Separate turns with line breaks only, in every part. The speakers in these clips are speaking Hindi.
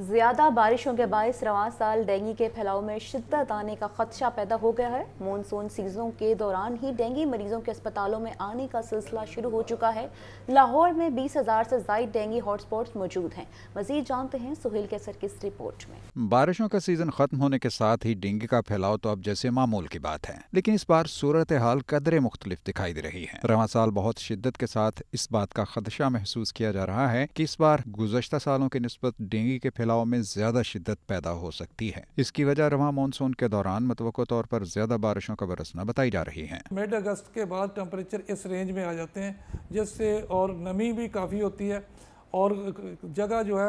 ज़्यादा बारिशों के बायस रवा साल डेंगू के फैलाव में शिद्दत आने का खदशा पैदा हो गया है मानसून सीजनों के दौरान ही डेंगू मरीजों के अस्पतालों में आने का सिलसिला शुरू हो चुका है लाहौर में बीस हज़ार से जायद डेंगू हॉटस्पॉट्स मौजूद हैं मजीद जानते हैं सुहेल कैसर की इस रिपोर्ट
में बारिशों का सीजन खत्म होने के साथ ही डेंगू का फैलाव तो अब जैसे मामूल की बात है लेकिन इस बार सूरत हाल कदरे मुख्तलिफ दिखाई दे रही है रवा साल बहुत शिद्दत के साथ इस बात का खदशा महसूस किया जा रहा है की इस बार गुजशत सालों की नस्बत डेंगू के फैलाव में ज्यादा शिद्दत पैदा हो सकती है इसकी वजह रवा मानसून के दौरान मतवक तौर पर ज्यादा बारिशों का बरसना बताई जा रही
है मिड अगस्त के बाद टेम्परेचर इस रेंज में आ जाते हैं जिससे और नमी भी काफ़ी होती है और जगह जो है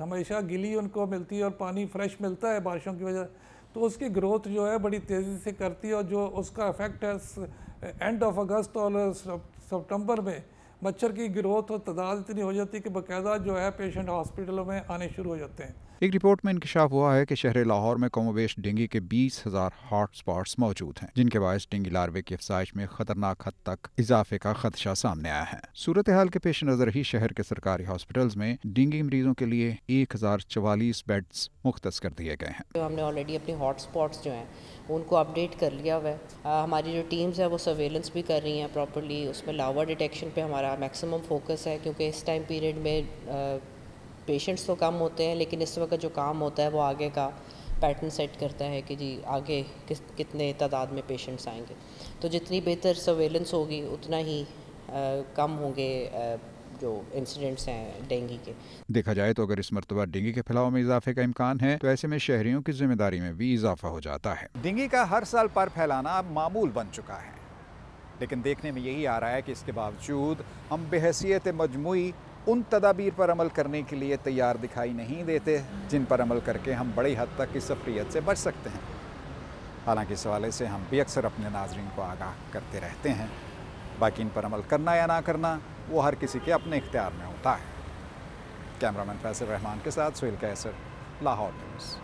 हमेशा गिली उनको मिलती है और पानी फ्रेश मिलता है बारिशों की वजह तो उसकी ग्रोथ जो है बड़ी तेज़ी से करती है और जो उसका इफेक्ट है एंड ऑफ अगस्त और सितंबर में मच्छर की ग्रोथ और तो तादाद इतनी हो जाती है कि बाकायदा जो है पेशेंट हॉस्पिटलों में आने शुरू हो जाते हैं
एक रिपोर्ट में इंकशाफ हुआ है कि शहर लाहौर में कमोबेश डेंगी के बीस हजार हॉट स्पॉट्स मौजूद हैं जिनके बायस डेंगी लार्वे की अफसाइश में खतरनाक हद तक इजाफे का खदशा सामने आया है सूरत हाल के पेश नज़र ही शहर के सरकारी हॉस्पिटल्स में डेंगी मरीजों के लिए एक हजार चवालीस बेड्स मुख्त कर दिए गए हैं
तो हमने ऑलरेडी अपने हॉट स्पॉट्स जो हैं उनको अपडेट कर लिया हुआ है हमारी जो टीम्स है वो सर्वेलेंस भी कर रही हैं प्रॉपरली उसमें लावा डिटेक्शन पे हमारा हमारा मैक्सिमम फोकस है क्योंकि इस टाइम पीरियड में पेशेंट्स तो कम होते हैं लेकिन इस वक्त जो काम होता है वो आगे का पैटर्न सेट करता है कि जी आगे किस कितने तादाद में पेशेंट्स आएंगे तो जितनी बेहतर सर्वेलेंस होगी उतना ही आ, कम होंगे जो इंसिडेंट्स हैं डेंगू के
देखा जाए तो अगर इस मरतबा डेंगू के फैलाव में इजाफे का इम्कान है तो ऐसे में शहरियों की जिम्मेदारी में भी इजाफा हो जाता है डेंगू का हर साल पर फैलाना अब मामूल बन चुका है लेकिन देखने में यही आ रहा है कि इसके बावजूद हम बहसीत मजमू उन तदाबीर पर अमल करने के लिए तैयार दिखाई नहीं देते जिन पर अमल करके हम बड़ी हद तक इस सफरीत से बच सकते हैं हालांकि इस हवाले से हम भी अक्सर अपने नाजरन को आगाह करते रहते हैं बाकी इन पर अमल करना या ना करना वो हर किसी के अपने इख्तियार में होता है कैमरामैन फैसल रहमान के साथ सुहेल कैसर लाहौर न्यूज़